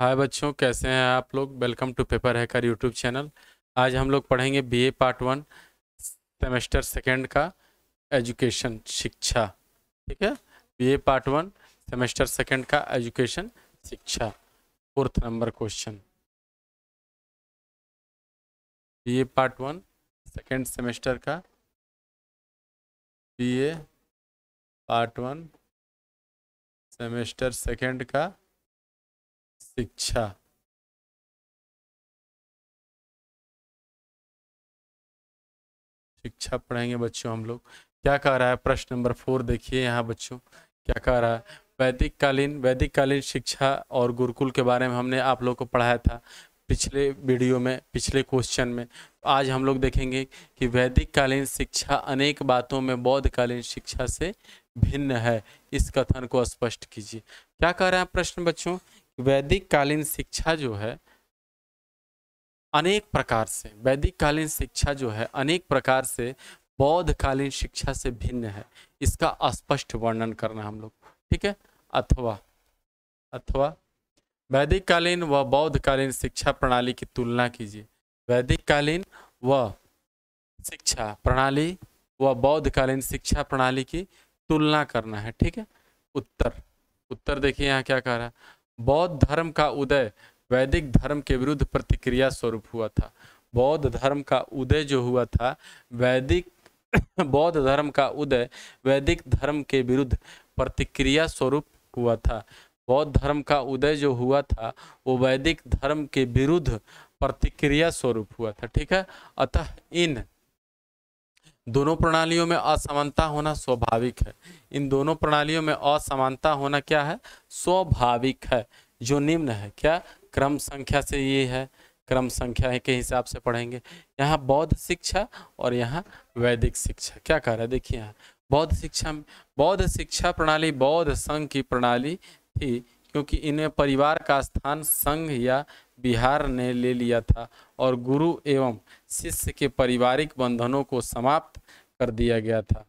हाय बच्चों कैसे हैं आप लोग welcome to Paper Hacker YouTube channel आज हम लोग पढ़ेंगे BA part one semester second का एजुकेशन शिक्षा ठीक है BA part one semester second का एजुकेशन शिक्षा fourth number question BA part one second semester का BA part one semester second का शिक्षा शिक्षा पढ़ेंगे बच्चों हम लोग क्या कह रहा है प्रश्न नंबर फोर देखिए यहाँ बच्चों क्या कह रहा है वैदिक कालीन वैदिक कालीन शिक्षा और गुरुकुल के बारे में हमने आप लोग को पढ़ाया था पिछले वीडियो में पिछले क्वेश्चन में आज हम लोग देखेंगे कि वैदिक कालीन शिक्षा अनेक बातों में बौद्ध कालीन शिक्षा से भिन्न है इस कथन को स्पष्ट कीजिए क्या कह रहे हैं प्रश्न बच्चों वैदिक कालीन शिक्षा जो है अनेक प्रकार से वैदिक कालीन शिक्षा जो है अनेक प्रकार से बौद्ध कालीन शिक्षा से भिन्न है इसका स्पष्ट वर्णन करना हम लोग ठीक है अथवा अथवा वैदिक कालीन व बौद्ध कालीन शिक्षा प्रणाली की तुलना कीजिए वैदिक कालीन व शिक्षा प्रणाली व बौद्ध कालीन शिक्षा प्रणाली की तुलना करना है ठीक है उत्तर उत्तर देखिए यहाँ क्या कह रहा है बौद्ध धर्म का उदय वैदिक धर्म के विरुद्ध प्रतिक्रिया स्वरूप हुआ था बौद्ध धर्म का उदय जो हुआ था वैदिक बौद्ध धर्म का उदय वैदिक धर्म के विरुद्ध प्रतिक्रिया स्वरूप हुआ था बौद्ध धर्म का उदय जो हुआ था वो वैदिक धर्म के विरुद्ध प्रतिक्रिया स्वरूप हुआ था ठीक है अतः इन दोनों प्रणालियों में असमानता होना स्वाभाविक है इन दोनों प्रणालियों में असमानता होना क्या है स्वाभाविक है जो निम्न है क्या क्रम संख्या से ये है क्रम संख्या के हिसाब से पढ़ेंगे यहाँ बौद्ध शिक्षा और यहाँ वैदिक शिक्षा क्या कह रहा है देखिए यहाँ बौद्ध शिक्षा बौद्ध शिक्षा प्रणाली बौद्ध संघ की प्रणाली थी क्योंकि इन्हें परिवार का स्थान संघ या बिहार ने ले लिया था और गुरु एवं शिष्य के पारिवारिक बंधनों को समाप्त कर दिया गया था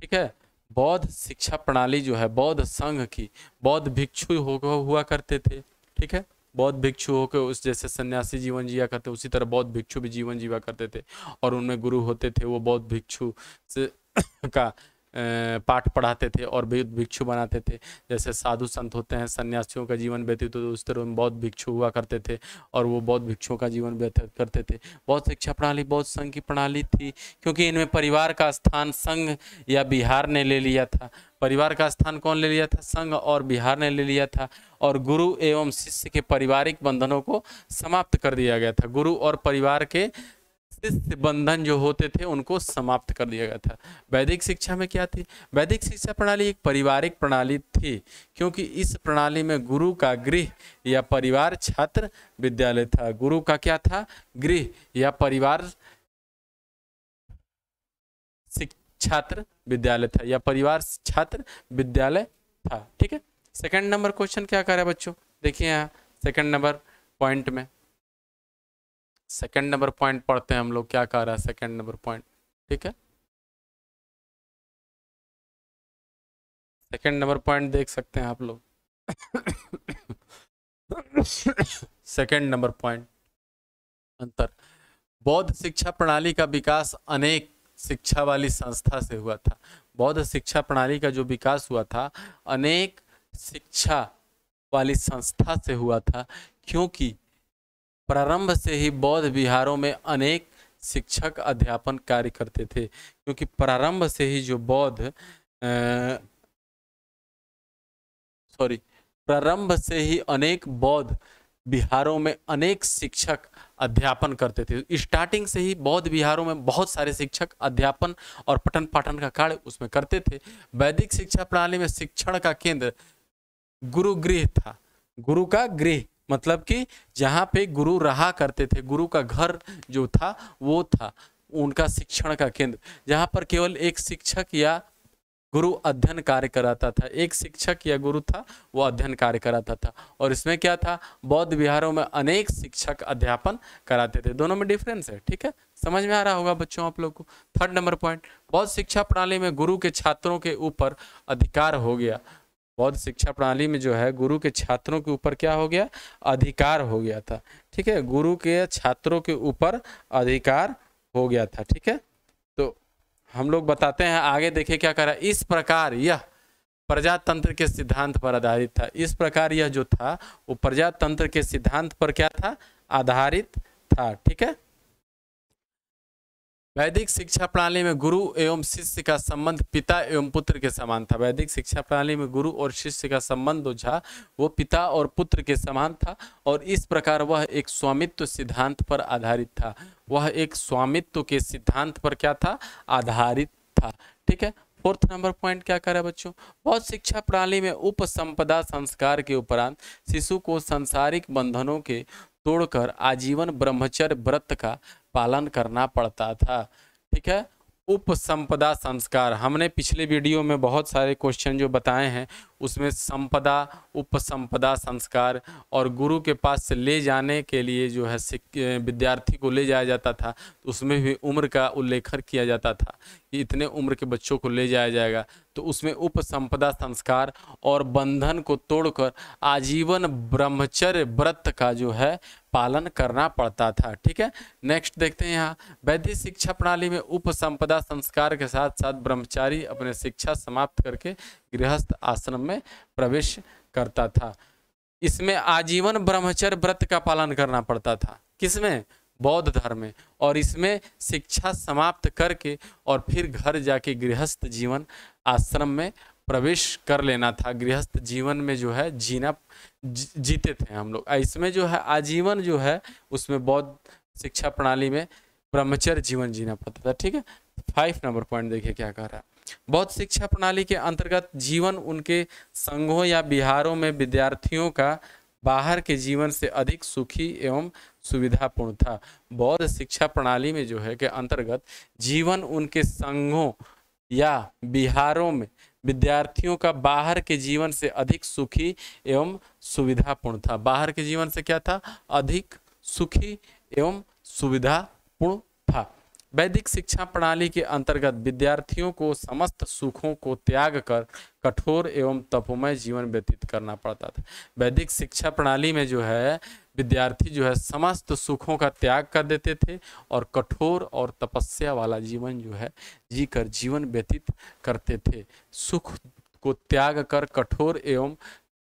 ठीक है बौद्ध शिक्षा प्रणाली जो है बौद्ध संघ की बौद्ध भिक्षु हो हुआ करते थे ठीक है बौद्ध भिक्षु होकर उस जैसे सन्यासी जीवन जिया करते उसी तरह बौद्ध भिक्षु भी जीवन जीवा करते थे और उनमें गुरु होते थे वो बौद्ध भिक्षु से का पाठ पढ़ाते थे और भी भिक्षु बनाते थे जैसे साधु संत होते हैं सन्यासियों का जीवन व्यतीत होते उस तरह बौद्ध भिक्षु हुआ करते थे और वो बौद्ध भिक्षुओं का जीवन व्यतीत करते थे बहुत शिक्षा प्रणाली बहुत संघ की प्रणाली थी क्योंकि इनमें परिवार का स्थान संघ या बिहार ने ले लिया था परिवार का स्थान कौन ले लिया था संघ और बिहार ने ले लिया था और गुरु एवं शिष्य के पारिवारिक बंधनों को समाप्त कर दिया गया था गुरु और परिवार के बंधन जो होते थे उनको समाप्त कर दिया गया था वैदिक शिक्षा में क्या थी वैदिक शिक्षा प्रणाली एक पारिवारिक प्रणाली थी क्योंकि इस प्रणाली में गुरु का गृह या परिवार छात्र विद्यालय था गुरु का क्या था गृह या परिवार छात्र विद्यालय था या परिवार छात्र विद्यालय था ठीक है सेकंड नंबर क्वेश्चन क्या करा बच्चों देखिए यहाँ सेकंड नंबर पॉइंट में सेकंड नंबर पॉइंट पढ़ते हैं हम लोग क्या कह रहा है सेकंड नंबर पॉइंट ठीक है सेकंड नंबर पॉइंट देख सकते हैं आप लोग सेकंड नंबर पॉइंट अंतर बौद्ध शिक्षा प्रणाली का विकास अनेक शिक्षा वाली संस्था से हुआ था बौद्ध शिक्षा प्रणाली का जो विकास हुआ था अनेक शिक्षा वाली संस्था से हुआ था क्योंकि प्रारंभ से ही बौद्ध विहारों में अनेक शिक्षक अध्यापन कार्य करते थे क्योंकि प्रारंभ से ही जो बौद्ध सॉरी प्रारंभ से ही अनेक बौद्ध बिहारों में अनेक शिक्षक अध्यापन करते थे स्टार्टिंग से ही बौद्ध बिहारों में बहुत सारे शिक्षक अध्यापन और पठन पाठन का कार्य उसमें करते थे वैदिक शिक्षा प्रणाली में शिक्षण का केंद्र गुरुगृह था गुरु का गृह मतलब कि जहाँ पे गुरु रहा करते थे गुरु का घर जो था वो था उनका शिक्षण का केंद्र जहाँ पर केवल एक शिक्षक या गुरु अध्ययन कार्य कराता था एक शिक्षक या गुरु था वो अध्ययन कार्य कराता था और इसमें क्या था बौद्ध विहारों में अनेक शिक्षक अध्यापन कराते थे दोनों में डिफरेंस है ठीक है समझ में आ रहा होगा बच्चों आप लोग को थर्ड नंबर पॉइंट बौद्ध शिक्षा प्रणाली में गुरु के छात्रों के ऊपर अधिकार हो गया बौद्ध शिक्षा प्रणाली में जो है गुरु के छात्रों के ऊपर क्या हो गया अधिकार हो गया था ठीक है गुरु के छात्रों के ऊपर अधिकार हो गया था ठीक है तो हम लोग बताते हैं आगे देखे क्या करा इस प्रकार यह प्रजातंत्र के सिद्धांत पर आधारित था इस प्रकार यह जो था वो प्रजातंत्र के सिद्धांत पर क्या था आधारित था ठीक है वैदिक शिक्षा प्रणाली में गुरु एवं शिष्य का संबंध पिता एवं पुत्र के समान था वैदिक शिक्षा प्रणाली में गुरु और शिष्य का संबंध जो वो पिता और पुत्र के समान था और इस प्रकार वह एक स्वामित्व सिद्धांत पर आधारित था वह एक स्वामित्व के सिद्धांत पर क्या था आधारित था ठीक है फोर्थ नंबर पॉइंट क्या करें बच्चों बहुत शिक्षा प्रणाली में उपसंपदा संस्कार के उपरांत शिशु को संसारिक बंधनों के तोड़कर आजीवन ब्रह्मचर्य व्रत का पालन करना पड़ता था ठीक है उप संपदा संस्कार हमने पिछले वीडियो में बहुत सारे क्वेश्चन जो बताए हैं उसमें संपदा उप संपदा संस्कार और गुरु के पास से ले जाने के लिए जो है विद्यार्थी को ले जाया जाता था तो उसमें भी उम्र का उल्लेखन किया जाता था कि इतने उम्र के बच्चों को ले जाया जाएगा तो उसमें उप संपदा संस्कार और बंधन को तोड़कर आजीवन ब्रह्मचर्य व्रत का जो है पालन करना पड़ता था ठीक है नेक्स्ट देखते हैं यहाँ वैदिक शिक्षा प्रणाली में उप संपदा संस्कार के साथ साथ ब्रह्मचारी अपने शिक्षा समाप्त करके गृहस्थ आश्रम में प्रवेश करता था इसमें आजीवन ब्रह्मचर्य व्रत का पालन करना पड़ता था किसमें बौद्ध धर्म है और इसमें शिक्षा समाप्त करके और फिर घर जाके गृहस्थ जीवन आश्रम में प्रवेश कर लेना था गृहस्थ जीवन में जो है जीना जीते थे हम लोग इसमें जो है आजीवन जो है उसमें बौद्ध शिक्षा प्रणाली में ब्रह्मचर्य जीवन जीना पड़ता था ठीक है फाइव नंबर पॉइंट देखिए क्या कह रहा है बौद्ध शिक्षा प्रणाली के अंतर्गत जीवन उनके संघों या बिहारों में विद्यार्थियों का बाहर के जीवन से अधिक सुखी एवं सुविधापूर्ण था बौद्ध शिक्षा प्रणाली में जो है कि अंतर्गत जीवन उनके संघों या बिहारों में विद्यार्थियों का बाहर के जीवन से अधिक सुखी एवं सुविधापूर्ण था बाहर के जीवन से क्या था अधिक सुखी एवं सुविधापूर्ण था वैदिक शिक्षा प्रणाली के अंतर्गत विद्यार्थियों को समस्त सुखों को त्याग कर कठोर एवं तपोमय जीवन व्यतीत करना पड़ता था वैदिक शिक्षा प्रणाली में जो है विद्यार्थी जो है समस्त सुखों का त्याग कर देते थे और कठोर और तपस्या वाला जीवन जो है जी कर जीवन व्यतीत करते थे सुख को त्याग कर कठोर एवं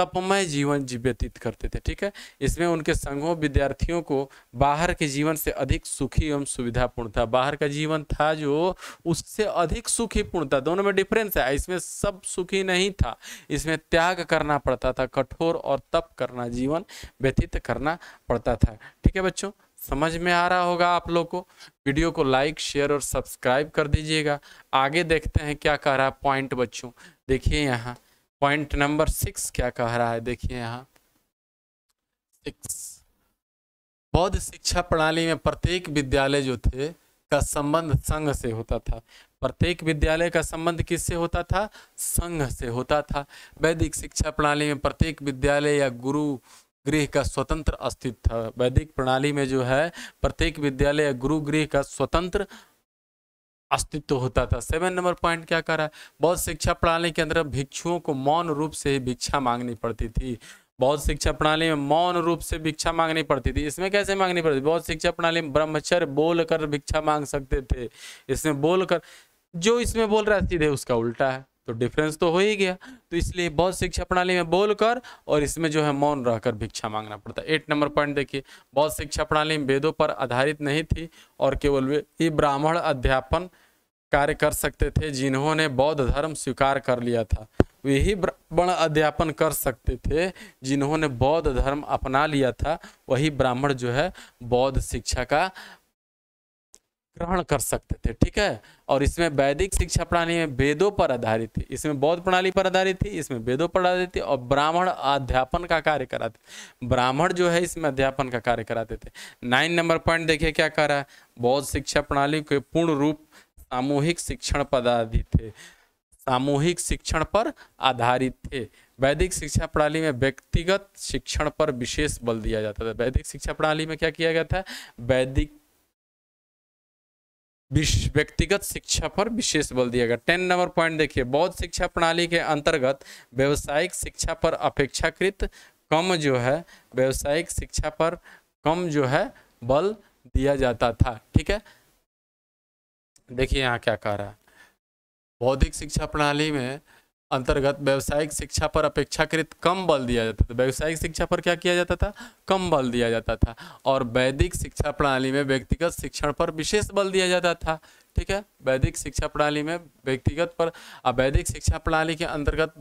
तपमय जीवन जी व्यतीत करते थे ठीक है इसमें उनके संघों विद्यार्थियों को बाहर के जीवन से अधिक सुखी एवं सुविधापूर्ण था बाहर का जीवन था जो उससे अधिक पूर्ण था दोनों में डिफरेंस है इसमें सब सुखी नहीं था इसमें त्याग करना पड़ता था कठोर और तप करना जीवन व्यतीत करना पड़ता था ठीक है बच्चों समझ में आ रहा होगा आप लोग को वीडियो को लाइक शेयर और सब्सक्राइब कर दीजिएगा आगे देखते हैं क्या कह रहा है पॉइंट बच्चों देखिए यहाँ पॉइंट नंबर सिक्स क्या कह रहा है देखिए यहाँ सिक्स बौद्ध शिक्षा प्रणाली में प्रत्येक विद्यालय जो थे का संबंध संघ से होता था प्रत्येक विद्यालय का संबंध किससे होता था संघ से होता था वैदिक शिक्षा प्रणाली में प्रत्येक विद्यालय या गुरु गृह का स्वतंत्र अस्तित्व था वैदिक प्रणाली में जो है प्रत्येक विद्यालय या गुरु गृह का स्वतंत्र अस्तित्व होता था सेवन नंबर पॉइंट क्या कर रहा है बौद्ध शिक्षा प्रणाली के अंदर भिक्षुओं को मौन रूप से ही भिक्षा मांगनी पड़ती थी बौद्ध शिक्षा प्रणाली में मौन रूप से भिक्षा मांगनी पड़ती थी इसमें कैसे मांगनी पड़ती बौद्ध शिक्षा प्रणाली में ब्रह्मचर्य बोल कर भिक्षा मांग सकते थे इसमें बोलकर जो इसमें बोल रहा है सीधे उसका उल्टा है तो डिफरेंस तो हो ही गया तो इसलिए बौद्ध शिक्षा प्रणाली में बोलकर और इसमें जो है मौन रहकर भिक्षा मांगना पड़ता है एट नंबर पॉइंट देखिए बौद्ध शिक्षा प्रणाली वेदों पर आधारित नहीं थी और केवल वे ही ब्राह्मण अध्यापन कार्य कर सकते थे जिन्होंने बौद्ध धर्म स्वीकार कर लिया था वे ही ब्राह्मण अध्यापन कर सकते थे जिन्होंने बौद्ध धर्म अपना लिया था वही ब्राह्मण जो है बौद्ध शिक्षा का ग्रहण कर सकते थे ठीक है और इसमें वैदिक शिक्षा प्रणाली में वेदों पर आधारित थी इसमें बौद्ध प्रणाली पर आधारित थी इसमें वेदों पर आधारित थी और ब्राह्मण अध्यापन का कार्य कराते ब्राह्मण जो है इसमें अध्यापन का कार्य कराते थे नाइन नंबर पॉइंट देखिए क्या कर रहा है बौद्ध शिक्षा प्रणाली के पूर्ण रूप सामूहिक शिक्षण पर आधारित थे सामूहिक शिक्षण पर आधारित थे वैदिक शिक्षा प्रणाली में व्यक्तिगत शिक्षण पर विशेष बल दिया जाता था वैदिक शिक्षा प्रणाली में क्या किया गया था वैदिक व्यक्तिगत शिक्षा पर विशेष बल दिया गया टेन नंबर पॉइंट देखिए बौद्ध शिक्षा प्रणाली के अंतर्गत व्यवसायिक शिक्षा पर अपेक्षाकृत कम जो है व्यवसायिक शिक्षा पर कम जो है बल दिया जाता था ठीक है देखिए यहाँ क्या कह रहा है बौद्धिक शिक्षा प्रणाली में अंतर्गत व्यावसायिक शिक्षा पर अपेक्षाकृत कम बल दिया जाता था व्यावसायिक शिक्षा पर क्या किया जाता था कम बल दिया जाता था और वैदिक शिक्षा प्रणाली में व्यक्तिगत शिक्षण पर विशेष बल दिया जाता था ठीक है वैदिक शिक्षा प्रणाली में व्यक्तिगत पर वैदिक शिक्षा प्रणाली के अंतर्गत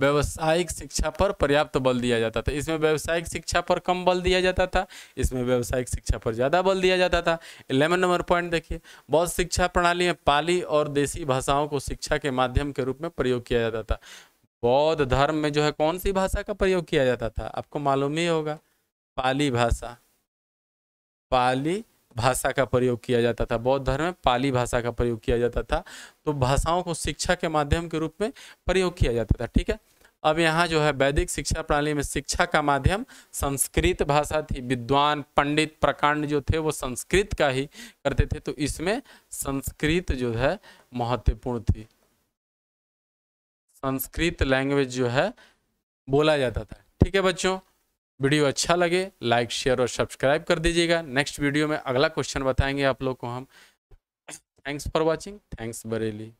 व्यावसायिक शिक्षा पर पर्याप्त बल दिया जाता था इसमें व्यावसायिक शिक्षा पर कम बल दिया जाता था इसमें व्यावसायिक शिक्षा पर ज़्यादा बल दिया जाता था इलेवन नंबर पॉइंट देखिए बौद्ध शिक्षा प्रणाली में पाली और देसी भाषाओं को शिक्षा के माध्यम के रूप में प्रयोग किया जाता था बौद्ध धर्म में जो है कौन सी भाषा का प्रयोग किया जाता था आपको मालूम ही होगा पाली भाषा पाली भाषा का प्रयोग किया जाता था बौद्ध धर्म में पाली भाषा का प्रयोग किया जाता था तो भाषाओं को शिक्षा के माध्यम के रूप में प्रयोग किया जाता था ठीक है अब यहाँ जो है वैदिक शिक्षा प्रणाली में शिक्षा का माध्यम संस्कृत भाषा थी विद्वान पंडित प्रकांड जो थे वो संस्कृत का ही करते थे तो इसमें संस्कृत जो है महत्वपूर्ण थी संस्कृत लैंग्वेज जो है बोला जाता था ठीक है बच्चों वीडियो अच्छा लगे लाइक शेयर और सब्सक्राइब कर दीजिएगा नेक्स्ट वीडियो में अगला क्वेश्चन बताएंगे आप लोग को हम thanks for watching thanks Bareilly